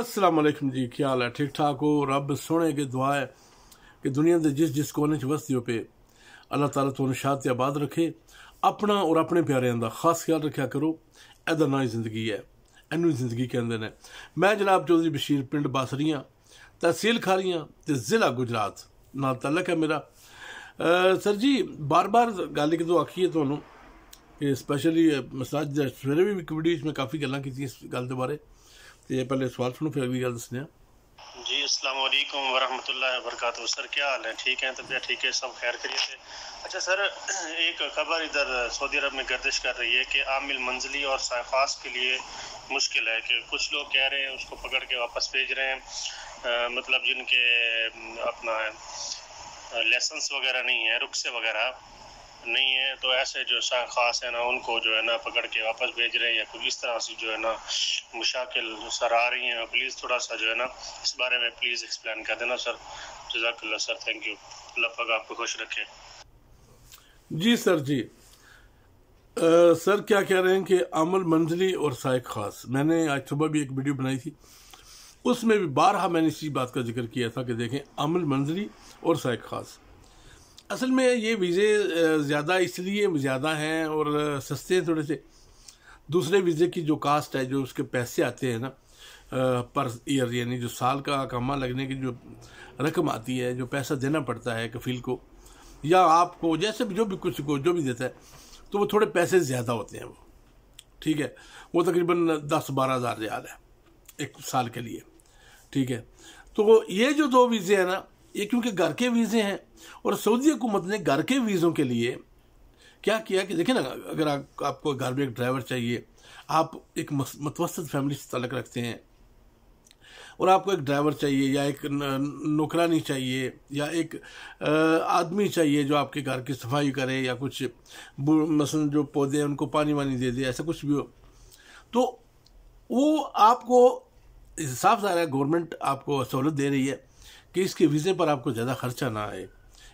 ਅਸਲਾਮ वालेकुम ਜੀ ਕੀ ਹਾਲ ਹੈ ਠੀਕ ਠਾਕ ਹੋ ਰੱਬ सोने की दुआ ਕਿ ਦੁਨੀਆ ਦੇ ਜਿਸ ਜਿਸ जिस कोने च वसते हो पे अल्लाह ताला तुहानू शाद ਆਬਾਦ ਰੱਖੇ ਆਪਣਾ ਔਰ ਆਪਣੇ ਪਿਆਰਿਆਂ ਦਾ ਖਾਸ ਖਿਆਲ ਰੱਖਿਆ ਕਰੋ ਐਦਾ ਨਾ ਜ਼ਿੰਦਗੀ ਹੈ ਇਹਨੂੰ ਜ਼ਿੰਦਗੀ ਕਹਿੰਦੇ ਨੇ ਮੈਂ ਜਨਾਬ ਚੌਧਰੀ ਬਸ਼ੀਰ ਪਿੰਡ ਬਾਸਰੀਆਂ ਤਹਿਸੀਲ ਖਾਰੀਆਂ ਤੇ ਜ਼ਿਲ੍ਹਾ ਗੁਜਰਾਤ ਨਾਲ ਤਲਕ ਹੈ ਮੇਰਾ ਸਰ ਜੀ ਬਾਰ-ਬਾਰ ਗੱਲ ਕਿਦੋਂ ਆਖੀ ਤੁਹਾਨੂੰ ਕਿ ਸਪੈਸ਼ਲੀ ਮਸਾਜ ਦੇ ਸਵੇਰੇ ਵੀ ਇੱਕ ਵੀਡੀਓ ਵਿੱਚ ਮੈਂ ਕਾਫੀ ਗੱਲਾਂ ਕੀਤੀਆਂ ਇਸ ਗੱਲ ਦੇ ਬਾਰੇ ਤੇ ਪਹਿਲੇ ਸਵਾਲ ਸੁਣੋ ਫਿਰ ਅਗਲੀ ਗੱਲ ਦੱਸਦੇ ਆ जी अस्सलाम वालेकुम वरहमतुल्लाहि वबरकात सर क्या हाल है ठीक है तबीयत ठीक है सब खैर खरीत है अच्छा सर एक खबर इधर सऊदी अरब में गर्दिश कर रही है कि आमिल मंजिली और साइफास के लिए मुश्किल है कि कुछ लोग कह रहे हैं उसको पकड़ के वापस भेज रहे हैं आ, मतलब जिनके अपना लाइसेंस वगैरह नहीं है रुखसे वगैरह नहीं है तो ऐसे जो खास है ना उनको जो है ना पकड़ के वापस भेज रहे हैं या कुछ इस तरह से जो है ना मुशाकिल सर आ रही हैं प्लीज़ थोड़ा सा जो है ना इस बारे में प्लीज़ एक्सप्लेन कर देना सर जजाकल्ला सर थैंक यू अल्लाह पाक आपको खुश रखे जी सर जी आ, सर क्या कह रहे हैं कि अमल मंजिली और साय खास मैंने आज सुबह भी एक वीडियो बनाई थी उसमें भी बारहा मैंने इसी बात का जिक्र किया था कि देखें अमल मंजिली और साय खास असल में ये वीज़े ज़्यादा इसलिए ज़्यादा हैं और सस्ते हैं थोड़े से दूसरे वीज़े की जो कास्ट है जो उसके पैसे आते हैं ना पर ईयर यानी जो साल का कमा लगने की जो रकम आती है जो पैसा देना पड़ता है कफील को या आपको जैसे भी जो भी कुछ को जो भी देता है तो वो थोड़े पैसे ज़्यादा होते हैं वो ठीक है वो तकरीबन दस बारह हज़ार ज़्यादा है एक साल के लिए ठीक है तो ये जो दो वीज़े हैं ना ये क्योंकि घर के वीज़े हैं और सऊदी हुकूमत ने घर के वीज़ों के लिए क्या किया कि देखिए ना अगर आ, आपको घर में एक ड्राइवर चाहिए आप एक मतवस्त फैमिली से तलक रखते हैं और आपको एक ड्राइवर चाहिए या एक नौकरानी चाहिए या एक आदमी चाहिए जो आपके घर की सफाई करे या कुछ मसल जो पौधे हैं उनको पानी वानी दे दे ऐसा कुछ भी हो तो वो आपको साफ रहा है गवर्नमेंट आपको सहूलत दे रही है कि इसके वीज़े पर आपको ज़्यादा खर्चा ना आए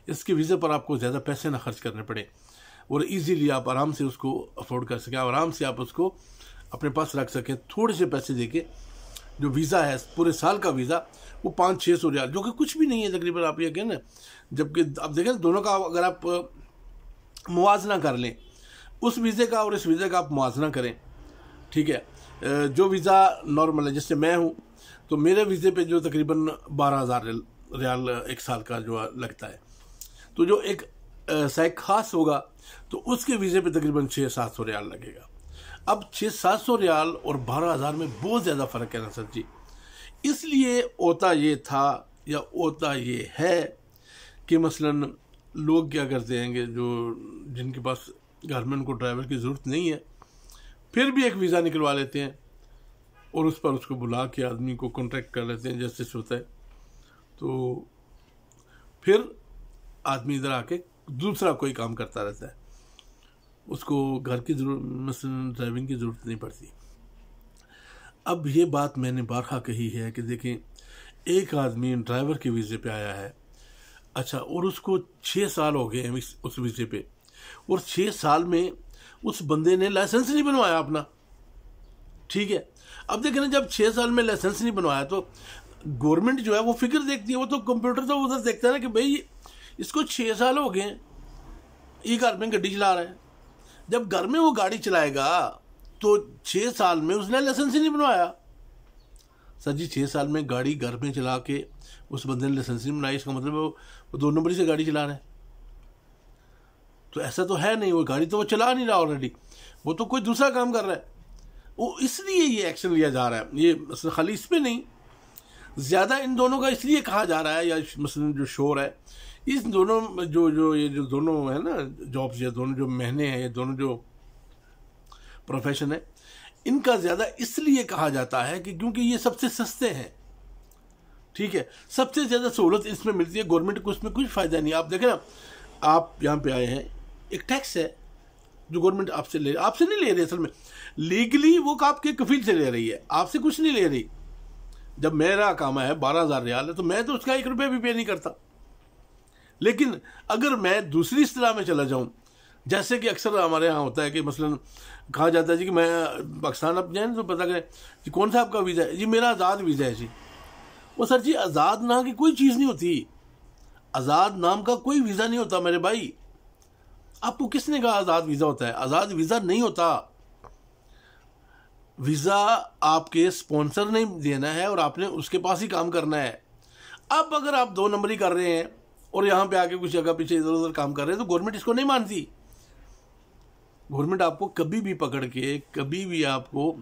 इसके वीज़े पर आपको ज़्यादा पैसे ना खर्च करने पड़े और इजीली आप आराम से उसको अफोर्ड कर सकें आराम से आप उसको अपने पास रख सकें थोड़े से पैसे देके जो वीज़ा है पूरे साल का वीज़ा वो पाँच छः सौ रियाल जो कि कुछ भी नहीं है तकरीबन आप ये कहें जबकि आप देखें दोनों का अगर आप मुवजना कर लें उस वीज़े का और इस वीज़े का आप मुवजना करें ठीक है जो वीज़ा नॉर्मल है जैसे मैं हूँ तो मेरे वीज़े पे जो तकरीबन बारह हज़ार रियाल एक साल का जो लगता है तो जो एक सैक खास होगा तो उसके वीज़े पे तकरीबन छः सात सौ रियाल लगेगा अब छः सात सौ रियाल और बारह हज़ार में बहुत ज़्यादा फ़र्क है ना सर जी इसलिए होता ये था या होता ये है कि मसलन लोग क्या करते हैं जो जिनके पास गारमेंट को ड्राइवर की ज़रूरत नहीं है फिर भी एक वीज़ा निकलवा लेते हैं और उस पर उसको बुला के आदमी को कॉन्टैक्ट कर लेते हैं जस्टिस होता है तो फिर आदमी इधर आके दूसरा कोई काम करता रहता है उसको घर की जरूरत ड्राइविंग की ज़रूरत नहीं पड़ती अब ये बात मैंने बारहा कही है कि देखें एक आदमी ड्राइवर के वीज़े पे आया है अच्छा और उसको छः साल हो गए हैं उस वीज़े पे और छः साल में उस बंदे ने लाइसेंस नहीं बनवाया अपना ठीक है अब देखें ना जब छः साल में लाइसेंस नहीं बनवाया तो गवर्नमेंट जो है वो फिक्र देखती है वो तो कंप्यूटर तो उधर देखता है ना कि भाई इसको छः साल हो गए ये घर में गड्डी चला रहा है जब घर में वो गाड़ी चलाएगा तो छः साल में उसने लाइसेंस ही नहीं बनवाया सर जी छः साल में गाड़ी घर में चला के उस बंदे ने लाइसेंस नहीं बनाया इसका मतलब वो, वो दो नंबरी से गाड़ी चला रहे हैं तो ऐसा तो है नहीं वो गाड़ी तो वो चला नहीं रहा ऑलरेडी वो तो कोई दूसरा काम कर रहा है वो इसलिए ये एक्शन लिया जा रहा है ये खाली इस पर नहीं ज़्यादा इन दोनों का इसलिए कहा जा रहा है या मसल जो शोर है इस दोनों जो जो ये जो दोनों है ना जॉब्स या दोनों जो महीने हैं या दोनों जो प्रोफेशन है इनका ज़्यादा इसलिए कहा जाता है कि क्योंकि ये सबसे सस्ते हैं ठीक है सबसे ज़्यादा सहूलत इसमें मिलती है गवर्नमेंट को इसमें कुछ फ़ायदा नहीं आप देखें ना आप यहाँ पे आए हैं एक टैक्स है जो गवर्नमेंट आपसे ले आपसे नहीं ले रही असल में लीगली वो आपके कफील से ले रही है आपसे कुछ नहीं ले रही जब मेरा काम है बारह हज़ार रियाल है तो मैं तो उसका एक रुपये भी पे नहीं करता लेकिन अगर मैं दूसरी सलाह में चला जाऊँ जैसे कि अक्सर हमारे यहाँ होता है कि मसलन कहा जाता है जी कि मैं पाकिस्तान अब जाए तो पता करें कि कौन सा आपका वीज़ा है जी मेरा आज़ाद वीज़ा है जी वो सर जी आज़ाद ना की कोई चीज़ नहीं होती आज़ाद नाम का कोई वीज़ा नहीं होता मेरे भाई आपको किसने कहा आज़ाद वीज़ा होता है आज़ाद वीज़ा नहीं होता वीज़ा आपके स्पॉन्सर ने देना है और आपने उसके पास ही काम करना है अब अगर आप दो नंबर ही कर रहे हैं और यहाँ पे आके कुछ जगह पीछे इधर उधर काम कर रहे हैं तो गवर्नमेंट इसको नहीं मानती गवर्नमेंट आपको कभी भी पकड़ के कभी भी आपको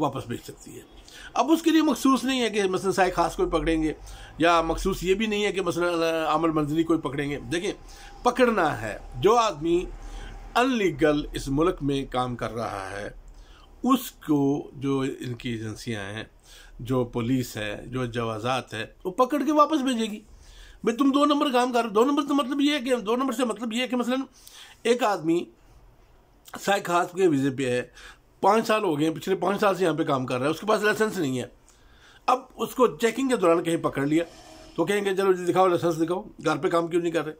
वापस भेज सकती है अब उसके लिए मखसूस नहीं है कि मसलन साय खास कोई पकड़ेंगे या मखसूस ये भी नहीं है कि मसलन आमर मंजरी कोई पकड़ेंगे देखें पकड़ना है जो आदमी अनलीगल इस मुल्क में काम कर रहा है उसको जो इनकी एजेंसियां हैं जो पुलिस है जो जवाजात है वो पकड़ के वापस भेजेगी भाई तुम दो नंबर काम कर दो नंबर से मतलब ये है कि दो नंबर से मतलब ये है कि मसलन एक आदमी साइक हाथ के वीज़े पे है पाँच साल हो गए हैं पिछले पाँच साल से यहाँ पे काम कर रहा है उसके पास लाइसेंस नहीं है अब उसको चेकिंग के दौरान कहीं पकड़ लिया तो कहेंगे चलो जी दिखाओ लाइसेंस दिखाओ घर पे काम क्यों नहीं कर रहे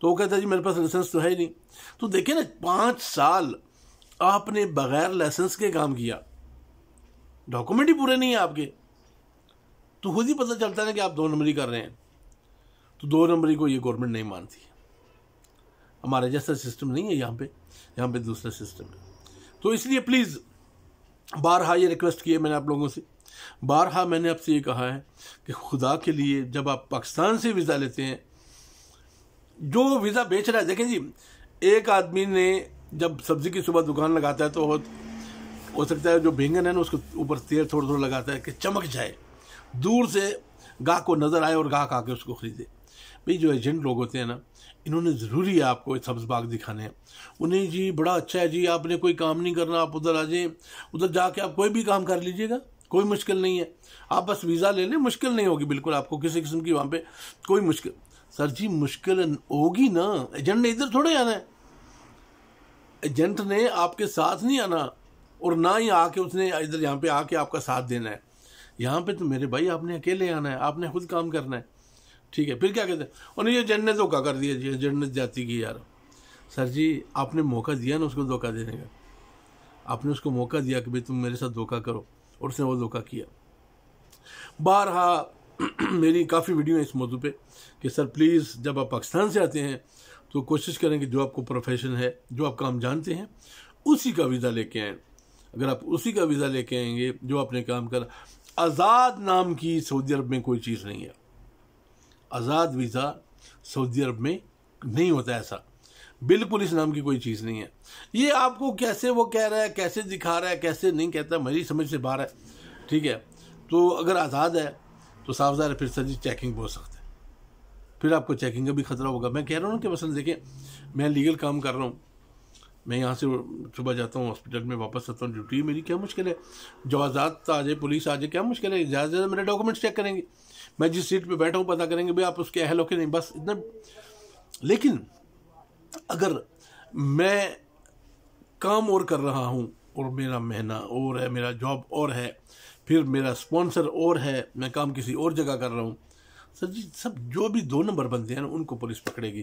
तो वो कहता जी मेरे पास लाइसेंस तो है ही नहीं तो देखिए ना पाँच साल आपने बगैर लाइसेंस के काम किया डॉक्यूमेंट ही पूरे नहीं है आपके तो खुद ही पता चलता है ना कि आप दो नंबरी कर रहे हैं तो दो नंबरी को ये गवर्नमेंट नहीं मानती हमारा जैसा सिस्टम नहीं है यहाँ पे यहाँ पे दूसरा सिस्टम है तो इसलिए प्लीज़ बारहा ये रिक्वेस्ट किए मैंने आप लोगों से बारहा मैंने आपसे ये कहा है कि खुदा के लिए जब आप पाकिस्तान से वीज़ा लेते हैं जो वीज़ा बेच रहा है देखें जी एक आदमी ने जब सब्ज़ी की सुबह दुकान लगाता है तो हो सकता है जो बैंगन है ना उसके ऊपर तेल थोड़ा थोड़ा लगाता है कि चमक जाए दूर से गाह को नज़र आए और गाहक आके उसको ख़रीदे भाई जो एजेंट लोग होते हैं ना इन्होंने ज़रूरी है आपको सब्ज बाग दिखाने उन्हें जी बड़ा अच्छा है जी आपने कोई काम नहीं करना आप उधर आ जाए उधर जाके आप कोई भी काम कर लीजिएगा कोई मुश्किल नहीं है आप बस वीज़ा ले लें मुश्किल नहीं होगी बिल्कुल आपको किसी किस्म की वहाँ पे कोई मुश्किल सर जी मुश्किल होगी ना एजेंट ने इधर थोड़े आना है एजेंट ने आपके साथ नहीं आना और ना ही आके उसने इधर यहाँ पे आके आपका साथ देना है यहाँ पे तो मेरे भाई आपने अकेले आना है आपने खुद काम करना है ठीक है फिर क्या कहते हैं उन्हें ये जन्नत धोखा कर दिया जी जन्नत जाती की यार सर जी आपने मौका दिया ना उसको धोखा देने का आपने उसको मौका दिया कि भाई तुम मेरे साथ धोखा करो और उसने वो धोखा किया बारहा मेरी काफ़ी वीडियो है इस मौजू पे कि सर प्लीज़ जब आप पाकिस्तान से आते हैं तो कोशिश करें कि जो आपको प्रोफेशन है जो आप काम जानते हैं उसी का वीज़ा लेके आए अगर आप उसी का वीज़ा लेके आएंगे जो आपने काम करा आज़ाद नाम की सऊदी अरब में कोई चीज़ नहीं है आज़ाद वीज़ा सऊदी अरब में नहीं होता ऐसा बिल्कुल इस नाम की कोई चीज़ नहीं है ये आपको कैसे वो कह रहा है कैसे दिखा रहा है कैसे नहीं कहता मेरी समझ से बाहर है ठीक है तो अगर आज़ाद है तो साफ ज़ाहिर फिर सर जी चेकिंग हो सकता है फिर आपको चेकिंग का भी खतरा होगा मैं कह रहा हूँ कि मसल देखें मैं लीगल काम कर रहा हूँ मैं यहाँ से सुबह जाता हूँ हॉस्पिटल में वापस आता हूँ ड्यूटी मेरी क्या मुश्किल है जवाजात आ जाए पुलिस आ जाए क्या मुश्किल है ज़्यादा से ज़्यादा मेरे डॉक्यूमेंट्स चेक करेंगे मैं जिस सीट पे बैठा हूँ पता करेंगे भाई आप उसके अहल हो नहीं बस इतना लेकिन अगर मैं काम और कर रहा हूँ और मेरा महीना और है मेरा जॉब और है फिर मेरा स्पॉन्सर और है मैं काम किसी और जगह कर रहा हूँ सर जी सब जो भी दो नंबर बनते हैं ना उनको पुलिस पकड़ेगी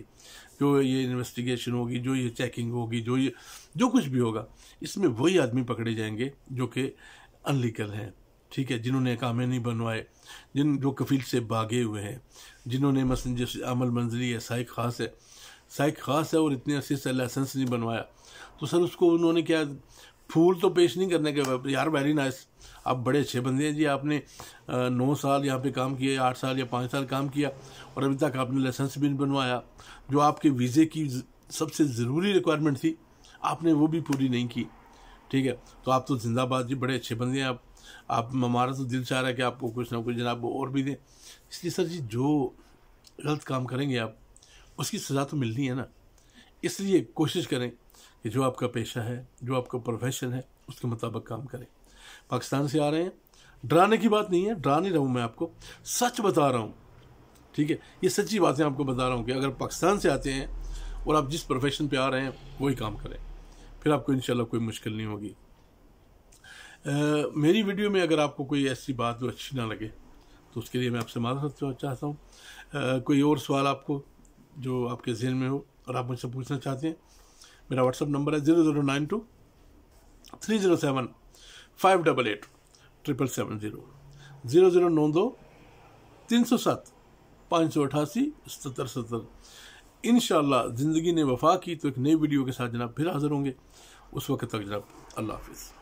जो ये इन्वेस्टिगेशन होगी जो ये चेकिंग होगी जो ये जो कुछ भी होगा इसमें वही आदमी पकड़े जाएंगे जो कि अनलीगल हैं ठीक है जिन्होंने कामे बनवाए जिन जो कफील से भागे हुए हैं जिन्होंने मसलन जैसे अमल मंजरी है साइक खास है साइक खास है और इतने अरसे से लाइसेंस नहीं बनवाया तो सर उसको उन्होंने क्या फूल तो पेश नहीं करने के यार वेरी नाइस आप बड़े अच्छे बंदे हैं जी आपने नौ साल यहाँ पे काम किया आठ साल या पाँच साल काम किया और अभी तक आपने लाइसेंस भी नहीं बनवाया जो आपके वीज़े की सबसे ज़रूरी रिक्वायरमेंट थी आपने वो भी पूरी नहीं की ठीक है तो आप तो जिंदाबाद जी बड़े अच्छे बंदे हैं आप आप हमारा तो दिल चाह रहा है कि आपको कुछ ना कुछ जनाब और भी दें इसलिए सर जी जो गलत काम करेंगे आप उसकी सज़ा तो मिलनी है ना इसलिए कोशिश करें कि जो आपका पेशा है जो आपका प्रोफेशन है उसके मुताबिक काम करें पाकिस्तान से आ रहे हैं डराने की बात नहीं है डरा नहीं रहा हूँ मैं आपको सच बता रहा हूँ ठीक है ये सच्ची बातें आपको बता रहा हूँ कि अगर पाकिस्तान से आते हैं और आप जिस प्रोफेशन पे आ रहे हैं वही काम करें फिर आपको इन कोई मुश्किल नहीं होगी मेरी वीडियो में अगर आपको कोई ऐसी बात जो अच्छी ना लगे तो उसके लिए मैं आपसे माफी चाहता हूँ कोई और सवाल आपको जो आपके जहन में हो और आप मुझसे पूछना चाहते हैं मेरा व्हाट्सअप नंबर है zero zero nine two three zero seven five double eight triple seven zero zero zero नौ दो तीन सौ सात पाँच सौ अठासी सतर सतर इन ज़िंदगी ने वफा की तो एक नई वीडियो के साथ जनाब फिर हाज़िर होंगे उस वक्त तक जनाब अल्लाह हाफिज़